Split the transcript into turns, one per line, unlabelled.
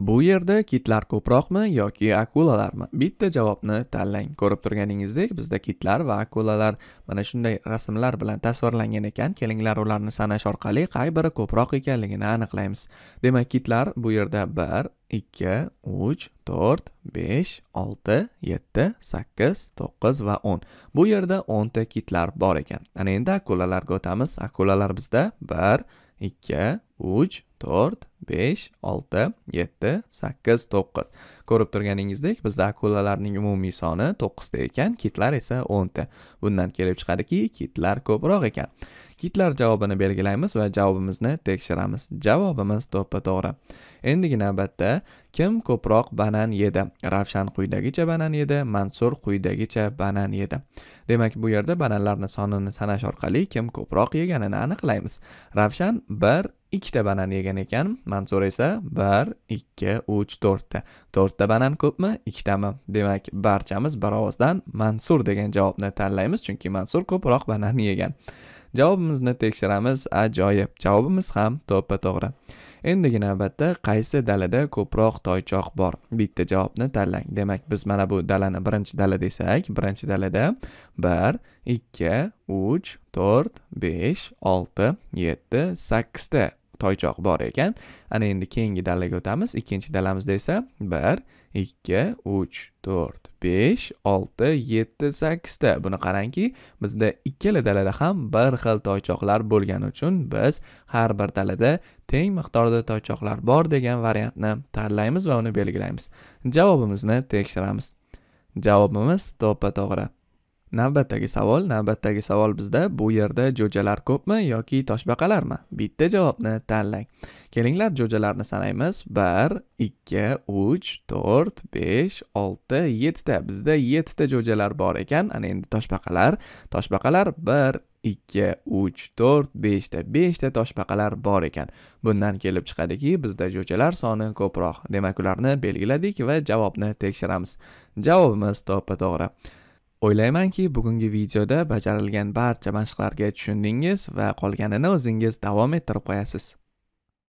Bu yerda kitlar ko'proqmi yoki akulalarmi? Bitta javobni tanlang. Ko'rib turganingizdek, bizda kitlar va akulalar mana shunday rasmlar bilan tasvirlangan ekan. Kelinglar ularni sanash orqali qay biri ko'proq ekanligini aniqlaymiz. Demak, kitlar bu yerda 1, 2, 3, 4, 5, 6, 7, 8, 9 va 10. Bu yerda 10 ta kitlar bor ekan. Ana endi akulalarga o'tamiz. Akulalar bizda 1, 2, 3, 4, besh olti yetti sakkiz to'qqiz ko'rib turganingizdek bizda akulalarning umumiy soni to'qqizta ekan kitlar esa o'nta bundan kelib chiqadiki kitlar ko'proq ekan kitlar javobini belgilaymiz va javobimizni tekshiramiz javobimiz to'ppa to'g'ri endigi navbatda kim ko'proq banan yedi ravshan quyidagicha banan yedi mansur quyidagicha banan yedi demak bu yerda bananlarni sonini sanash orqali kim ko'proq yeganini aniqlaymiz ravshan bir ikkita banan yegan ekan mansura esa bir ikki uch to'rtta to'rtta banan ko'pmi ikkitami demak barchamiz bir ovozdan mansur degan javobni tanlaymiz chunki mansur ko'proq banan yegan javobimizni tekshiramiz ajoyib javobimiz ham to'ppa to'g'ri endigi navbatda qaysi dalada ko'proq toychoq bor bitta javobni tanlang demak biz mana bu dalani birinchi dala desak birinchi dalada bir ikki uch to'rt besh olti yetti sakkizta toychoq bor ekan ana endi keyingi dalaga o'tamiz ikkinchi dalamizda esa bir ikki uch to'rt besh olti yetti sakkizta buni qarangki bizda ikkala dalada ham bir xil toychoqlar bo'lgani uchun biz har bir dalada teng miqdorda toychoqlar bor degan variantni tanlaymiz va uni belgilaymiz javobimizni tekshiramiz javobimiz to'ppa to'g'ri navbatdagi savol navbatdagi savol bizda bu yerda jo'jalar ko'pmi yoki toshbaqalarmi bitta javobni tanlang kelinglar jo'jalarni sanaymiz bir ikki uch to'rt besh olti yettita bizda yettita jo'jalar bor ekan ana endi toshbaqalar toshbaqalar bir ikki uch to'rt beshta beshta toshbaqalar bor ekan bundan kelib chiqadiki bizda jo'jalar soni ko'proq demak ularni belgiladik va javobni tekshiramiz javobimiz to'ppa to'g'ri O'ylaymanki, bugungi videoda bajarilgan barcha mashqlarga tushundingiz va qolganini o'zingiz davom ettirib qo'yasiz.